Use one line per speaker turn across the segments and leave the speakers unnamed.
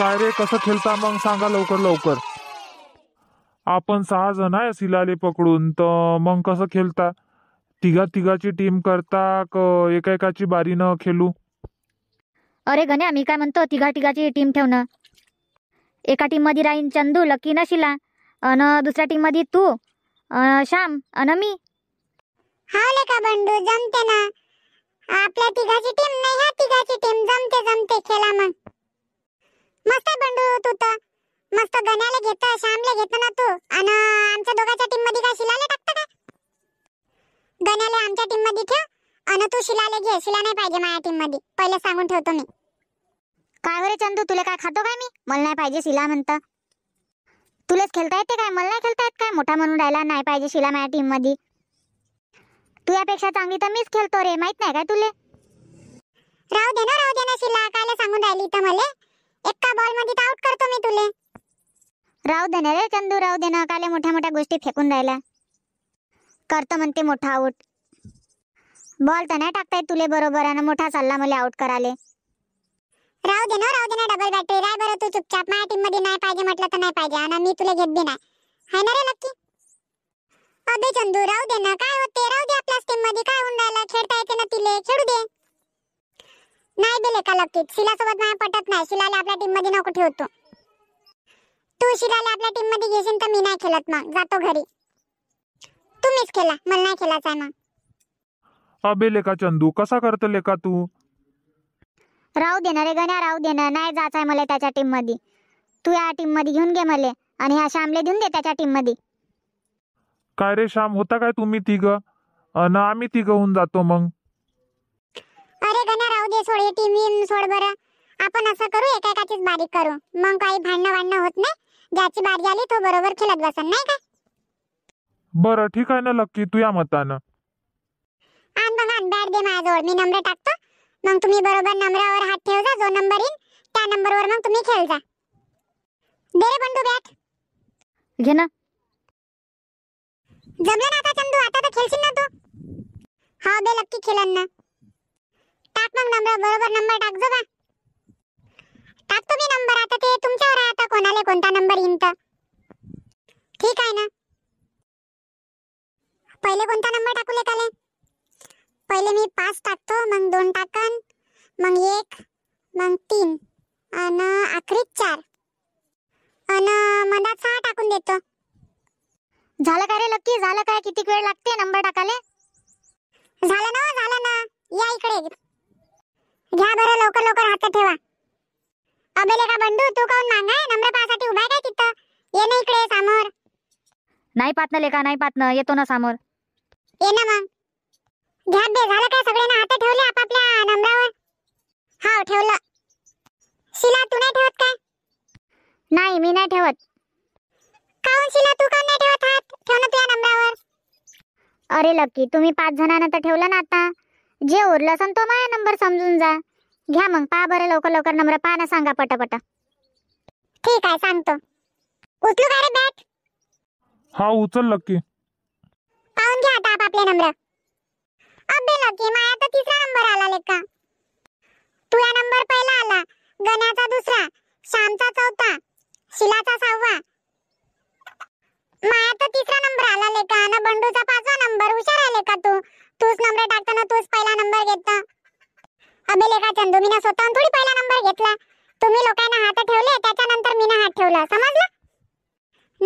काय रे कसं खेळता मग सांगा लवकर लवकर आपण सहा जण आहे सिलाले पकडून तर मग कसं खेळता तिघा तिघाची टीम करता क एकाची बारी बारीनं खेळू
अरे गणे मी काय म्हणतो तिघा तिघाची टीम ठेवणं एका टीम मध्ये राहीन चंदू लकी ना शिला अन दुसऱ्या टीम मध्ये तू श्याम अन मी
हा बंडू जमते ना आपल्या तिघाची टीम नाही ह्या तिघाची टीम जमते जमते खेळा मग मस्त बंडू तू तर मस्त गण्याला घेत श्यामला घेत ना तू अन आमच्या दोघांच्या टीम मध्ये काय शिलाले टाकता का गण्याले आमच्या टीम मध्ये ठेव अन तू शिलाले घे शिला नाही पाहिजे माझ्या टीम मध्ये पहिले सांगून ठेवतो मी काय
बरे चंदू तुला काय खातो काय मी मला नाही पाहिजे शिला म्हणतं तुलाच खेळता येते काय मला नाही खेळता येत काय मोठा म्हणून राहिला नाही पाहिजे शिला माझ्या टीम मध्ये तुझ्यापेक्षा चांगली तर मीच
खेळतो रे माहित नाही काय तुले राहू दे ना राहू दे ना शिला कायला सांगून राहिली तर मला एका बॉल मध्ये आउट करतो मी तुले
राहू दे ना रे चंदू राहू दे ना काले मोठ्या मोठ्या गोष्टी फेकून राहिला करतो म्हणते मोठा आऊट बॉल तर नाही टाकताय तुले बरोबर आणि मोठा सल्ला मला आऊट कराले
राहू दे ना राहू दे ना डबल बॅटरी राय बरं तू चुपचाप माझ्या टीम मध्ये नाही पाहिजे म्हटलं तर नाही पाहिजे आणि मी तुला घेत बी नाही हाय ना रे नक्की अबे चंदू राहू दे ना काय होते राहू दे आपल्याच टीम मध्ये काय होऊन राहिलं खेळता येते ना तिले खेळू दे नाही दिले का लक्कीत शिला सोबत नाही पटत नाही शिलाला आपल्या टीम मध्ये नको ठेवतो तू शिलाला आपल्या टीम मध्ये घेशील तर मी नाही खेळत मग जातो घरी तुम्हीच खेळा मला नाही खेळायचा मग
अबे लेका चंदू कसा करतो लेका तू
राहू देणार रे गण्या राहू देणार नाही
जायचं आहे मला त्याच्या टीम मध्ये तू या टीम मध्ये घेऊन घे मला आणि ह्या श्यामले देऊन दे त्याच्या टीम मध्ये
काय रे श्याम होता काय तुम्ही तिघ आणि आम्ही तिघ होऊन जातो मग
ये सोड ये टीम सोड बरं आपण असं करू एकाकाचीच बारीक करू मग काही भांडणं भांडणं होत नाही ज्याची बारी आली तो बरोबर खेळत बसन नाही का
बरं ठीक आहे ना लक्की तू या मतानं
आण मग आण बॅट दे माझ्याजवळ मी नंबर टाकतो मग तुम्ही बरोबर नंबरावर हात ठेव जा जो नंबर येईल त्या नंबरवर मग तुम्ही खेळ जा दे रे बंडू बॅट घे ना जमलं ना आता चंदू आता तर खेळशील ना तू हा बे लक्की खेळन ना टाक मग नंबर बरोबर नंबर टाक जो बा टाकतो मी नंबर आता ते तुमच्यावर आहे आता कोणाला कोणता नंबर येईन तर ठीक आहे ना पहिले कोणता नंबर टाकू काले पहिले मी पाच टाकतो मग दोन टाकन मग एक मग तीन अन आखरीत चार अन मधात सहा टाकून देतो
झालं काय रे लक्की झालं काय किती वेळ लागते नंबर टाकाले झालं ना
हो, झालं ना या इकडे घ्या बरं लवकर लवकर हात ठेवा अबे का बंडू तू काऊन मांगाय नम्र पासाठी उभा काय तिथं ये ना इकडे समोर
नाही पातन लेका नाही पातनं येतो ना समोर
ये ना मग घ्या बे झालं काय सगळ्यांना हात ठेवले आपापल्या नम्रावर हा ठेवलं शिला तू नाही ठेवत काय
नाही मी नाही ठेवत काऊन शिला तू का नाही ठेवत हात ठेव ना तुझ्या नम्रावर अरे लकी तुम्ही पाच जणांना तर ठेवलं ना आता जे उरलं तो माझा नंबर समजून जा घ्या मग पा बरं लवकर लवकर नंबर पा ना सांगा
पटापट ठीक आहे सांगतो उचलू का रे बॅट
हा उचल लक्की
पाहून घ्या आता आपले नंबर अबे लक्की माझा तर तिसरा नंबर आला लेका तुझा नंबर पहिला आला गण्याचा दुसरा श्यामचा चौथा शिलाचा सहावा माया तर तिसरा नंबर आला लेका ना बंडूचा पाचवा नंबर हुशार आहे लेका तू तूच नंबर टाकताना तूच पहिला नंबर घेतला अबे लेका चंदू मी ना थोडी पहिला नंबर घेतला तुम्ही लोकांना हात ठेवले त्याच्यानंतर मी ना हात ठेवला समजलं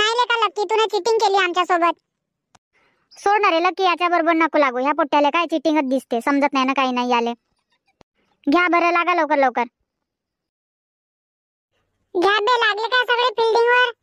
नाही लेका लक्की तूने चीटिंग केली आमच्या सोबत सोड रे लक्की याच्या बरोबर नको लागू ह्या पोट्याला काय चिटिंगच
दिसते समजत नाही ना काही नाही आले घ्या बरं लागा लवकर लवकर
घ्या बे लागले का सगळे फिल्डिंगवर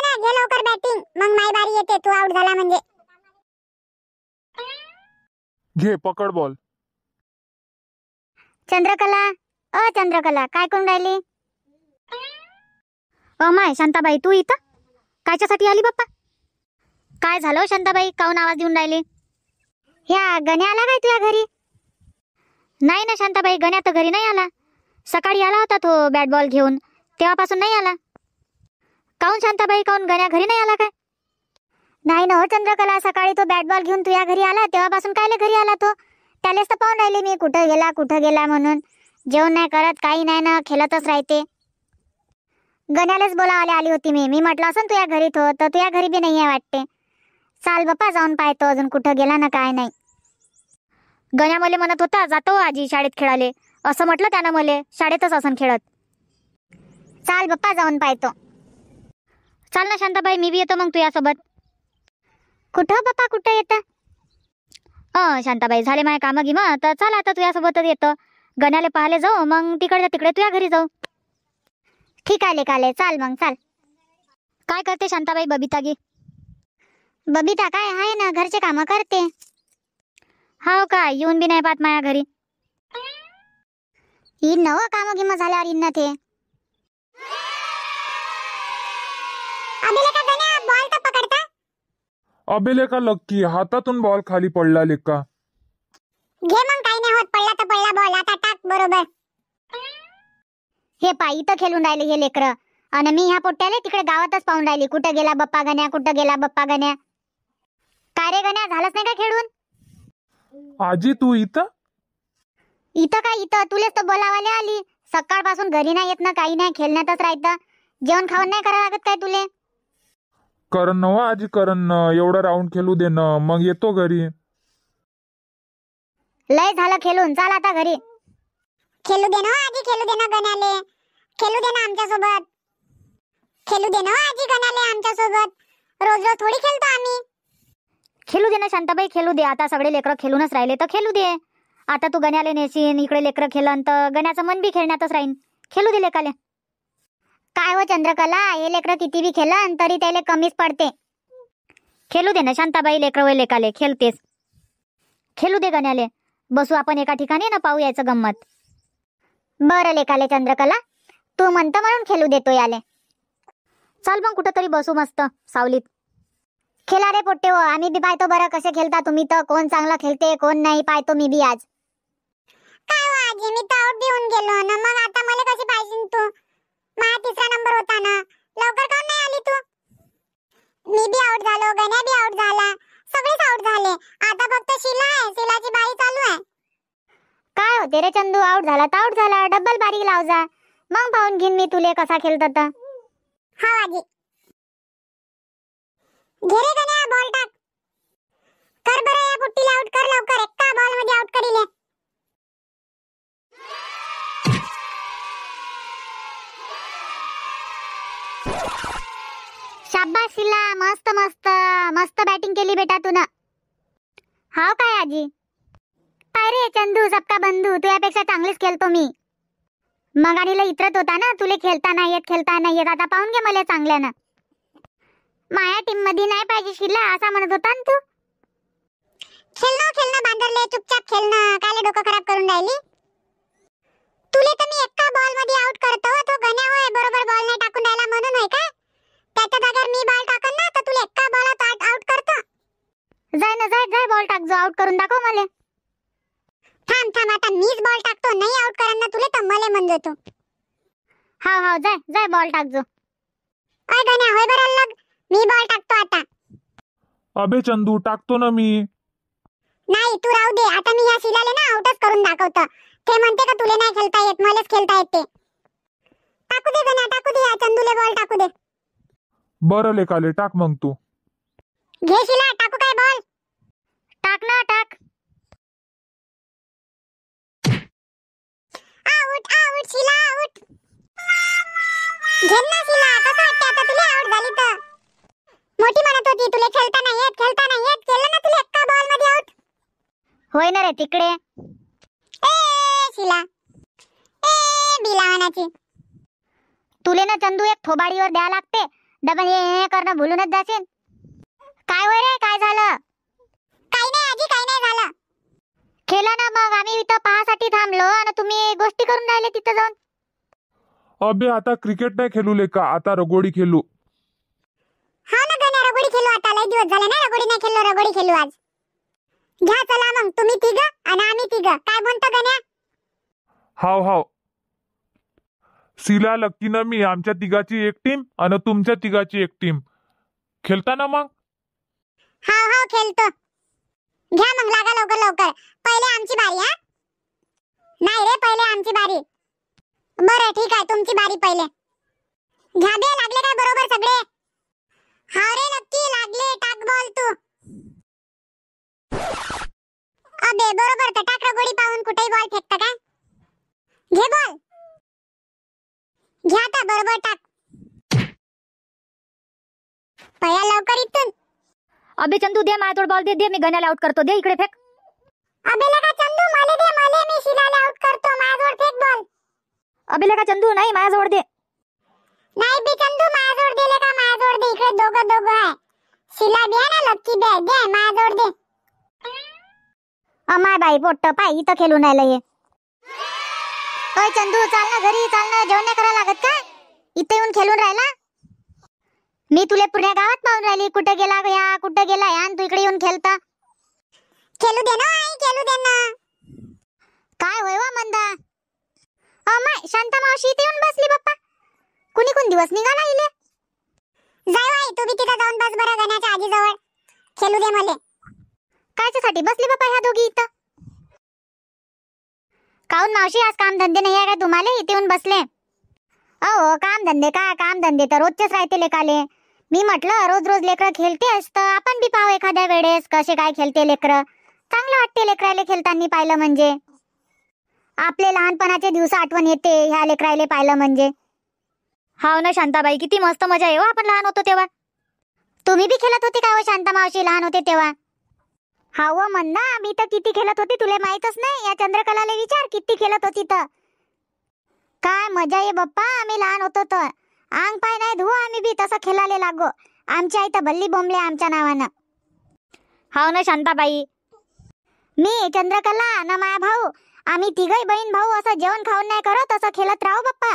घे लवकर बॅटिंग मग माय बारी येते तू आउट झाला म्हणजे
घे पकड बॉल
चंद्रकला अ चंद्रकला काय करून राहिली अ माय शांताबाई तू इथं कायच्यासाठी आली बाप्पा काय झालं हो, शांताबाई काऊन आवाज देऊन राहिली ह्या गण्या आला काय तुझ्या घरी नाही ना शांताबाई गण्या तर घरी नाही आला सकाळी आला होता तो बॅट बॉल घेऊन तेव्हापासून नाही आला काऊन शांताबाई काऊन गण्या घरी नाही आला काय नाही ना हो चंद्रकला सकाळी तो बॅट बॉल घेऊन तुझ्या घरी आला तेव्हापासून कायले घरी आला तो त्यालेच तर पाहून राहिले मी कुठं गेला कुठं गेला म्हणून जेवण नाही करत काही नाही ना खेळतच राहते गण्यालाच बोलावाले आली होती मी मी म्हटलं असं तुझ्या घरी तो तर तुझ्या घरी बी नाही आहे वाटते चाल बाप्पा जाऊन पाहतो अजून कुठं गेला ना काय नाही गण्या मले म्हणत होता जातो हो आजी शाळेत खेळाले असं म्हटलं त्यानं मले शाळेतच असून खेळत चाल बाप्पा जाऊन पाहतो चाल ना शांताबाई मी बी येतो मग तू यासोबत कुठं बापा हो कुठं येता अ शांताबाई झाले माझ्या कामं गिमा तर चल आता तू यासोबतच येतो गण्याले पाहायला जाऊ मग तिकडच्या तिकडे तुझ्या घरी जाऊ ठीक आहे काले चाल मग चाल काय करते शांताबाई बबिता गी बबिता काय आहे ना घरचे काम करते हो का येऊन बी नाही पाहत माझ्या घरी ही नव कामं गिमं झाल्यावर ना ते
अबे लेका गण्या लक्की हातातून बॉल खाली पडला लेका
घे मग काही नाही होत पडला तर पडला बॉल आता टाक बरोबर हे
पायी तर खेळून राहिले हे लेकर आणि मी ह्या पोट्याले तिकडे गावातच पाहून राहिले कुठं गेला बप्पा गण्या कुठं गेला बप्पा गण्या काय रे गण्या झालंच नाही का खेळून आजी तू इथं इथं काय इथं तुलेच तर बोलावाले आली सकाळपासून घरी नाही येत ना काही नाही खेळण्यातच राहतं जेवण खावण नाही करावं लागत काय तुले
करण ना वा आजी करन एवढं राऊंड खेळू दे ना मग येतो घरी
लय झालं खेळून चाल आता घरी खेळू
दे ना आजी खेळू दे ना गणाले खेळू दे ना आमच्या सोबत खेळू दे ना आजी गणाले आमच्या सोबत रोज रोज थोडी खेळतो आम्ही
खेळू दे ना शांताबाई खेळू दे आता सगळे लेकरं खेळूनच राहिले तर खेळू दे आता तू गण्याले नेशीन इकडे लेकरं खेळन तर गण्याचं मन बी खेळण्यातच राहीन खेळू दे लेकाले काय हो चंद्रकला हे लेकरं किती बी खेला तरी त्याला कमीच पडते खेळू दे ना शांताबाई लेकरं वय लेकाले खेळतेस खेळू दे गण्याले बसू आपण एका ठिकाणी ना पाहू यायचं गंमत बरं लेकाले चंद्रकला तू म्हणतं म्हणून खेळू देतो याले चल मग तरी बसू मस्त सावलीत खेळा रे पोट्टे हो आम्ही बी पाहतो बरं कसे खेळता तुम्ही तर कोण चांगला खेळते कोण नाही पाहतो मी बी आज
काय हो मी तर आऊट देऊन गेलो ना मग आता मला कशी पाहिजे तू माझा तिसरा नंबर होता ना लवकर का नाही आली तू मी बी आउट झालो गण्या बी आउट झाला सगळेच आउट झाले आता फक्त शिला आहे शिलाची बाई चालू आहे काय
होते रे चंदू आउट झाला तर आउट झाला डबल बारी लाव जा मग पाहून घेईन मी तुले कसा खेळत होता
हा वाजी घेरे गण्या बॉल टाक कर बरं या पुट्टीला आउट कर लवकर एका बॉल मध्ये आउट करीले
शाब्बास शिला मस्त मस्त मस्त बॅटिंग केली बेटा तू ना हाव काय आजी पाय रे चंदू सबका बंधू तू यापेक्षा चांगलीच खेळतो मी मग आणि इतरत होता ना तुले खेळता नाही येत खेळता नाही येत आता पाहून घे मला चांगल्यानं माया टीम मध्ये
नाही पाहिजे शिला असा म्हणत होता ना तू खेळणं खेळणं बांधरले चुपचाप खेळणं काय डोकं खराब करून राहिली तुले तर मी एका बॉल मध्ये आउट करतो तो गण्या होय बरोबर बॉल नाही टाकून राहिला म्हणून आहे का त्याच्या जागेवर मी बॉल टाकन ना तर तुला एका बॉलात आउट आउट करतो जाय ना जाय जाय बॉल टाक जो आउट करून दाखव मला थांब थांब आता मीच बॉल टाकतो नाही आउट करन ना तुले तर मले म्हणजो तू हाव हाव जाय जाय बॉल टाक जो काय गण्या होय बरं लग मी बॉल टाकतो आता
अबे चंदू टाकतो ना मी
नाही तू राहू दे आता मी या शिलाले ना आउटच करून दाखवतो ते म्हणते का तुले नाही खेळता येत मलाच खेळता येते टाकू दे गण्या टाकू दे या चंदूले बॉल टाकू दे
बरं लेकाले टाक मग तू
घे शिला टाकू काय बोल टाक ना टाक आउट आउट शिला आऊट घेन ना शिला कसं वाटते आता तुला आउट झाली तर मोठी म्हणत होती तुला खेळता नाही येत खेळता नाही येत केलं ना तुला एका बॉल मध्ये आउट होय ना रे तिकडे ए शिला ए बिलावानाची
तुले ना चंदू एक थोबाडीवर द्या लागते डबल हे हे करणं भुलूनच जाशील काय होय रे काय झालं काही नाही आजी काही नाही झालं खेळा ना मग आम्ही इथं पाहासाठी थांबलो आणि तुम्ही गोष्टी करून राहिले तिथं जाऊन
अबे आता क्रिकेट नाही खेळू लेका आता रगोडी खेळू
हा हो ना गण्या रगोडी खेळू आता लय दिवस झाले ना रगोडी नाही खेळलो रगोडी खेळू आज घ्या चला मग तुम्ही तिघ आणि आम्ही तिघ काय म्हणतो गण्या
हाव हाव शिला लक्की ना मी आमच्या तिघाची एक टीम आणि तुमच्या तिघाची एक टीम खेळता ना मग हा हो, हा हो, खेळतो घ्या मग लागा लवकर लवकर पहिले
आमची बारी हा नाही रे पहिले आमची बारी बरं ठीक आहे तुमची बारी पहिले घ्या बे लागले काय बरोबर सगळे हा रे नक्की लागले टाक बॉल तू अबे बरोबर तर टाक रगोडी पाहून कुठेही बॉल फेकता का घे बॉल घ्या आता बरोबर टाक पया लवकर इथून
अबे चंदू दे तोड़ बॉल दे दे मी गण्याला आउट करतो दे इकडे फेक
अबे लगा चंदू मला दे मले मी शिलाला आउट करतो माझ्याजवळ फेक बॉल अबे
लगा चंदू नाही माझ्याजवळ
दे नाही बी चंदू माझ्याजवळ दे लगा माझ्याजवळ दे इकडे दोघं दोघं आहे शिला दे ना लक्की दे दे दे माझ्याजवळ दे
अमा बाई पोट्ट पाय इथं खेळून नाही हे
होय चंदू चाल ना घरी चाल ना जेवण नाही करा
लागत काय इथे येऊन खेळून राहिला मी तुला पुण्या गावात पाहून राहिली कुठं गेला या कुठं गेला या तू इकडे येऊन खेळता खेळू दे ना आई खेळू दे ना काय होय वा मंदा माय शांता मावशी इथे येऊन बसली बाप्पा
कुणी कोण दिवस निघाला इले जाय हो आई तू भी तिथे जाऊन बस बरं गण्याच्या आजी जवळ खेळू दे मले कायच्यासाठी बसली बाप्पा ह्या दोघी इथं
काहून मावशी आज काम धंदे नाही आहे का तुम्हाला इथे येऊन बसले अहो काम धंदे का काम धंदे तर रोजचेच राहते लेकाले मी म्हटलं रोज रोज लेकर खेळते असतं आपण बी पाहू एखाद्या वेळेस कसे काय खेळते लेकरं चांगलं वाटते लेकरायला खेळताना पाहिलं म्हणजे आपले लहानपणाचे दिवस आठवण येते ह्या लेकरायला पाहिलं म्हणजे हाव ना शांताबाई किती मस्त मजा येऊ हो, आपण लहान होतो तेव्हा तुम्ही बी खेळत होते का हो शांता मावशी लहान होते तेव्हा हाव म्हणणं आम्ही तर किती खेळत होती तुला माहीतच नाही या चंद्रकलाला विचार किती खेळत होती तर काय मजा ये बाप्पा आम्ही लहान होतो तर आंग पाय नाही धुवा आम्ही बी तसं खेळाले लागो आमच्या आई तर भल्ली बोंबले आमच्या नावानं हाव ना शांताबाई मी चंद्रकला ना माया भाऊ आम्ही तिघही बहीण भाऊ असं जेवण खाऊन नाही करत असं खेळत राहू बाप्पा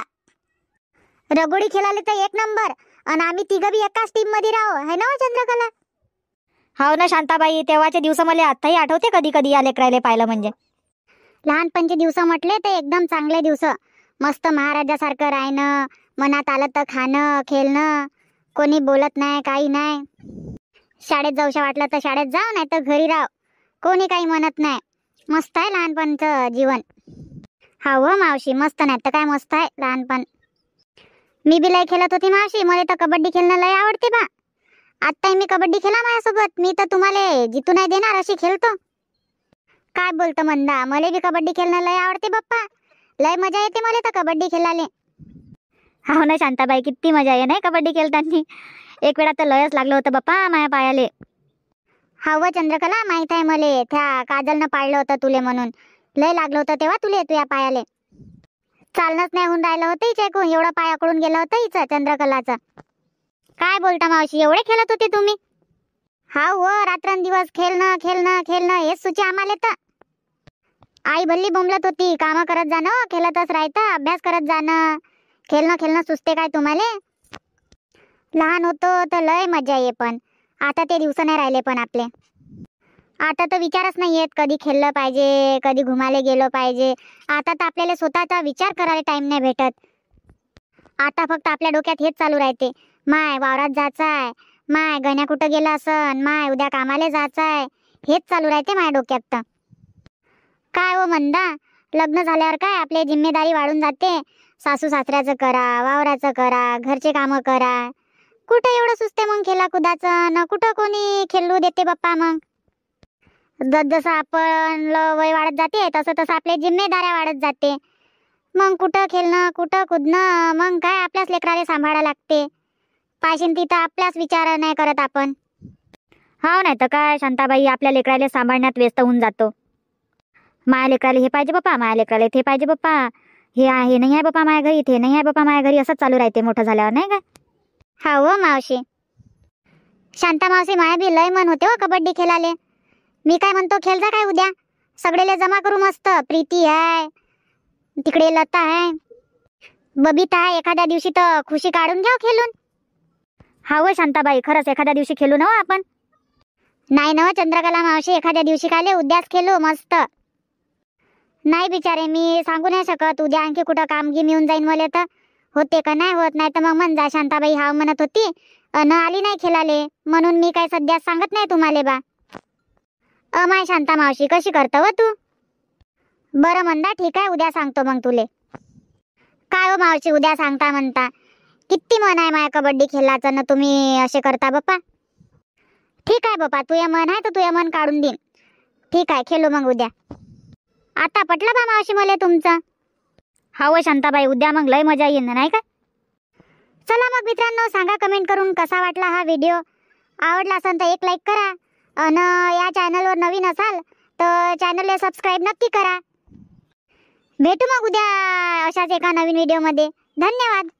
रगोडी खेळाले तर एक नंबर आणि आम्ही तिघं बी एकाच टीम मध्ये राहू है ना हो चंद्रकला हो ना शांताबाई तेव्हाचे दिवस मला आताही आठवते कधी कधी या लेकरायला पाहिलं म्हणजे लहानपणचे दिवस म्हटले ते एकदम चांगले दिवस मस्त महाराजासारखं राहणं मनात आलं तर खाणं खेळणं कोणी बोलत नाही काही नाही शाळेत जाऊशा वाटलं तर शाळेत जाव नाही तर घरी राह कोणी काही म्हणत नाही मस्त आहे लहानपणचं जीवन हा व मावशी मस्त नाही तर काय मस्त आहे लहानपण मी बी लय खेळत होती मावशी मला तर कबड्डी खेळणं लय आवडते बा आत्ता मी कबड्डी खेळा माझ्यासोबत मी तर तुम्हाला जितू नाही देणार अशी खेळतो काय बोलतो मंदा मला बी कबड्डी खेळणं लय आवडते बाप्पा लय मजा येते मला तर कबड्डी खेळाले हो ना शांताबाई किती मजा येणार कबड्डी खेळताना एक वेळा तर लयच लागलं होतं बाप्पा माया पायाले हा चंद्रकला माहित आहे मला त्या काजलनं पाळलं होतं तुले म्हणून लय लागलं होतं तेव्हा तुले या पायाले चालणंच नाही होऊन राहिलं होतं ऐकून एवढा पायाकडून गेलं होतं इच चंद्रकलाचा काय बोलता मावशी एवढे खेळत होते तुम्ही हा व रात्रंदिवस खेळणं खेळणं खेळणं हेच सुचे आम्हाला तर आई भल्ली बोंबलत होती कामं करत जाणं खेळतच राहतं अभ्यास करत जाणं खेळणं खेळणं सुचते काय तुम्हाला लहान होतो तर लय मजा ये पण आता ते दिवस नाही राहिले पण आपले आता तर विचारच नाही येत कधी खेळलं पाहिजे कधी घुमाले गेलो पाहिजे आता तर आपल्याला स्वतःचा विचार करायला टाईम नाही भेटत आता फक्त आपल्या डोक्यात हेच चालू राहते माय वावरात जायचं माय गण्या कुठं गेला असन माय उद्या कामाला जायचं हेच चालू राहते माय डोक्यात तर काय हो मंदा लग्न झाल्यावर काय आपली जिम्मेदारी वाढून जाते सासू सासऱ्याचं करा वावराचं करा घरचे कामं करा कुठं एवढं सुचते मग खेळा कुदाचं ना कुठं कोणी खेळू देते बाप्पा मग जसजसं आपण वय वाढत जाते तसं तसं आपले जिम्मेदाऱ्या वाढत जाते मग कुठं खेळणं कुठं कुदणं मग काय आपल्याच लेकराला सांभाळा लागते पाशीन तिथं आपल्याच विचार नाही करत आपण हो नाही तर काय शांताबाई आपल्या लेकराला सांभाळण्यात व्यस्त होऊन जातो माया लेकराला हे पाहिजे बाप्पा माया लेकराला ते पाहिजे बाप्पा हे आहे नाही आहे बाप्पा माया घरी ते नाही आहे बाप्पा माया घरी असंच चालू राहते मोठं झाल्यावर नाही का हा हो मावशी शांता मावशी माया बी लय मन होते हो कबड्डी खेळाले मी काय म्हणतो खेळता काय उद्या सगळेले जमा करू मस्त प्रीती आहे तिकडे लता आहे बबिता आहे एखाद्या दिवशी तर खुशी काढून घ्या हो खेळून हा व शांताबाई खरंच एखाद्या दिवशी खेळू ना आपण नाही ना चंद्रकला मावशी एखाद्या दिवशी काले उद्याच खेळू मस्त नाही बिचारे मी सांगू नाही शकत उद्या आणखी कुठं कामगी मिळून जाईन मला तर होते का नाही होत नाही तर मग म्हण जा शांताबाई हा म्हणत होती न आली नाही खेळाले म्हणून मी काय सध्या सांगत नाही तुम्हाला बा अ माय शांता मावशी कशी करतं व तू बरं म्हणता ठीक आहे उद्या सांगतो मग तुले काय हो मावशी उद्या सांगता म्हणता किती मन आहे माझ्या कबड्डी खेळाचं ना तुम्ही असे करता बप्पा ठीक आहे बप्पा तुझ्या मन आहे तर तुझ्या मन काढून देईन ठीक आहे खेळू मग उद्या आता पटलं बा मावशी मला तुमचं हा व हो शांताबाई उद्या मग लय मजा येईन नाही का चला मग मित्रांनो सांगा कमेंट करून कसा वाटला हा व्हिडिओ आवडला असेल तर एक लाईक करा आणि या चॅनलवर नवीन असाल तर चॅनलला सबस्क्राईब नक्की करा भेटू मग उद्या अशाच एका नवीन व्हिडिओमध्ये धन्यवाद